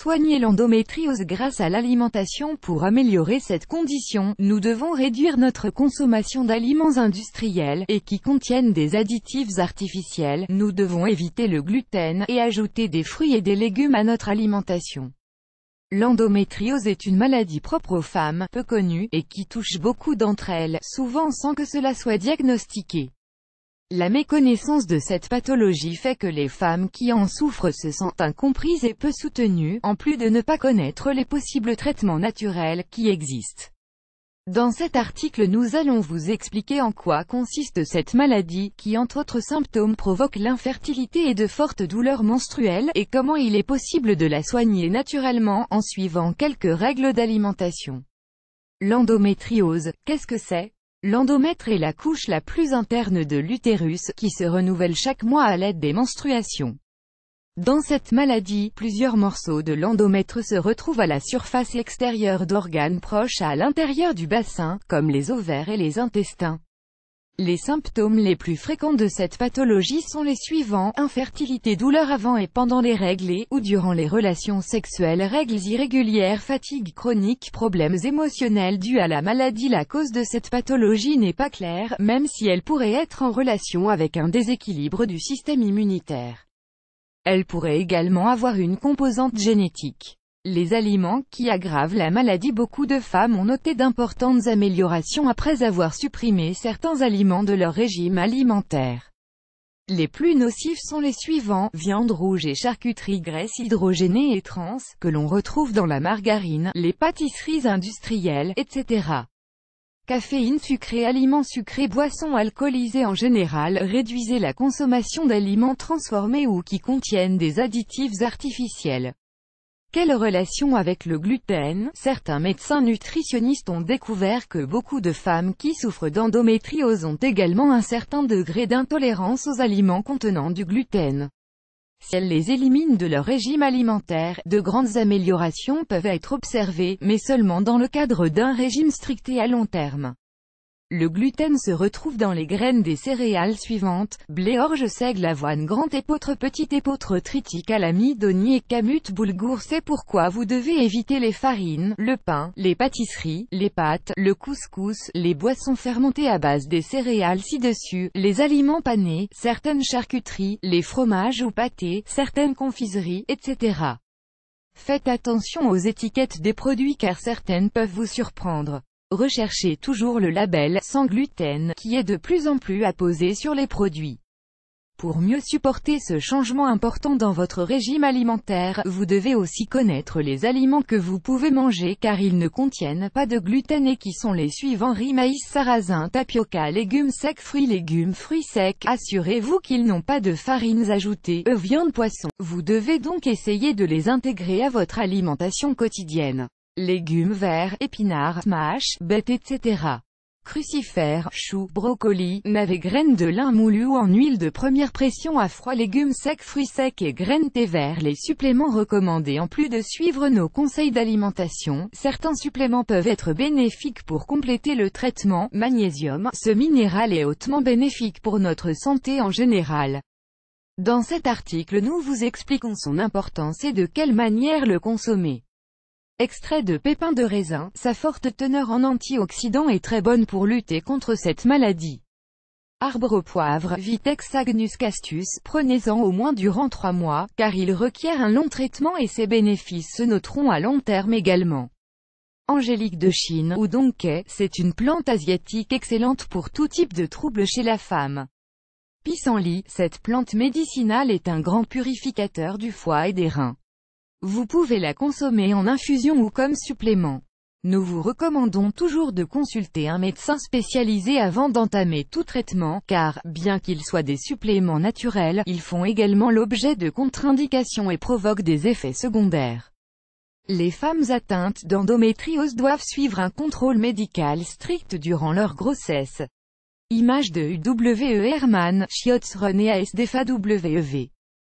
Soigner l'endométriose grâce à l'alimentation Pour améliorer cette condition, nous devons réduire notre consommation d'aliments industriels, et qui contiennent des additifs artificiels, nous devons éviter le gluten, et ajouter des fruits et des légumes à notre alimentation. L'endométriose est une maladie propre aux femmes, peu connue, et qui touche beaucoup d'entre elles, souvent sans que cela soit diagnostiqué. La méconnaissance de cette pathologie fait que les femmes qui en souffrent se sentent incomprises et peu soutenues, en plus de ne pas connaître les possibles traitements naturels qui existent. Dans cet article nous allons vous expliquer en quoi consiste cette maladie, qui entre autres symptômes provoque l'infertilité et de fortes douleurs menstruelles, et comment il est possible de la soigner naturellement, en suivant quelques règles d'alimentation. L'endométriose, qu'est-ce que c'est L'endomètre est la couche la plus interne de l'utérus, qui se renouvelle chaque mois à l'aide des menstruations. Dans cette maladie, plusieurs morceaux de l'endomètre se retrouvent à la surface extérieure d'organes proches à l'intérieur du bassin, comme les ovaires et les intestins. Les symptômes les plus fréquents de cette pathologie sont les suivants, infertilité douleur avant et pendant les règles et, ou durant les relations sexuelles règles irrégulières fatigue chronique problèmes émotionnels dus à la maladie La cause de cette pathologie n'est pas claire, même si elle pourrait être en relation avec un déséquilibre du système immunitaire. Elle pourrait également avoir une composante génétique. Les aliments qui aggravent la maladie Beaucoup de femmes ont noté d'importantes améliorations après avoir supprimé certains aliments de leur régime alimentaire. Les plus nocifs sont les suivants, viande rouge et charcuterie graisse hydrogénée et trans, que l'on retrouve dans la margarine, les pâtisseries industrielles, etc. Caféine sucrée, aliments sucrés, boissons alcoolisées en général, réduisez la consommation d'aliments transformés ou qui contiennent des additifs artificiels. Quelle relation avec le gluten Certains médecins nutritionnistes ont découvert que beaucoup de femmes qui souffrent d'endométriose ont également un certain degré d'intolérance aux aliments contenant du gluten. Si elles les éliminent de leur régime alimentaire, de grandes améliorations peuvent être observées, mais seulement dans le cadre d'un régime strict et à long terme. Le gluten se retrouve dans les graines des céréales suivantes, blé, orge, seigle, avoine, grand épeautre, petit épeautre, tritique, alamide, et camut, boulgour. C'est pourquoi vous devez éviter les farines, le pain, les pâtisseries, les pâtes, le couscous, les boissons fermentées à base des céréales ci-dessus, les aliments panés, certaines charcuteries, les fromages ou pâtés, certaines confiseries, etc. Faites attention aux étiquettes des produits car certaines peuvent vous surprendre. Recherchez toujours le label « sans gluten » qui est de plus en plus poser sur les produits. Pour mieux supporter ce changement important dans votre régime alimentaire, vous devez aussi connaître les aliments que vous pouvez manger car ils ne contiennent pas de gluten et qui sont les suivants riz maïs sarrasin tapioca légumes secs fruits légumes fruits secs assurez-vous qu'ils n'ont pas de farines ajoutées viande poisson vous devez donc essayer de les intégrer à votre alimentation quotidienne légumes verts, épinards, mâches, bêtes etc. Crucifères, choux, brocolis, navets graines de lin moulu ou en huile de première pression à froid légumes secs fruits secs et graines thé vert Les suppléments recommandés En plus de suivre nos conseils d'alimentation, certains suppléments peuvent être bénéfiques pour compléter le traitement. Magnésium, ce minéral est hautement bénéfique pour notre santé en général. Dans cet article nous vous expliquons son importance et de quelle manière le consommer. Extrait de pépins de raisin, sa forte teneur en antioxydants est très bonne pour lutter contre cette maladie. Arbre au poivre, Vitex agnus castus, prenez-en au moins durant 3 mois, car il requiert un long traitement et ses bénéfices se noteront à long terme également. Angélique de Chine, ou donkey, c'est une plante asiatique excellente pour tout type de troubles chez la femme. Pissenlit, cette plante médicinale est un grand purificateur du foie et des reins. Vous pouvez la consommer en infusion ou comme supplément. Nous vous recommandons toujours de consulter un médecin spécialisé avant d'entamer tout traitement, car, bien qu'ils soient des suppléments naturels, ils font également l'objet de contre-indications et provoquent des effets secondaires. Les femmes atteintes d'endométriose doivent suivre un contrôle médical strict durant leur grossesse. Image de UWE Herman, Schiotz René ASDFA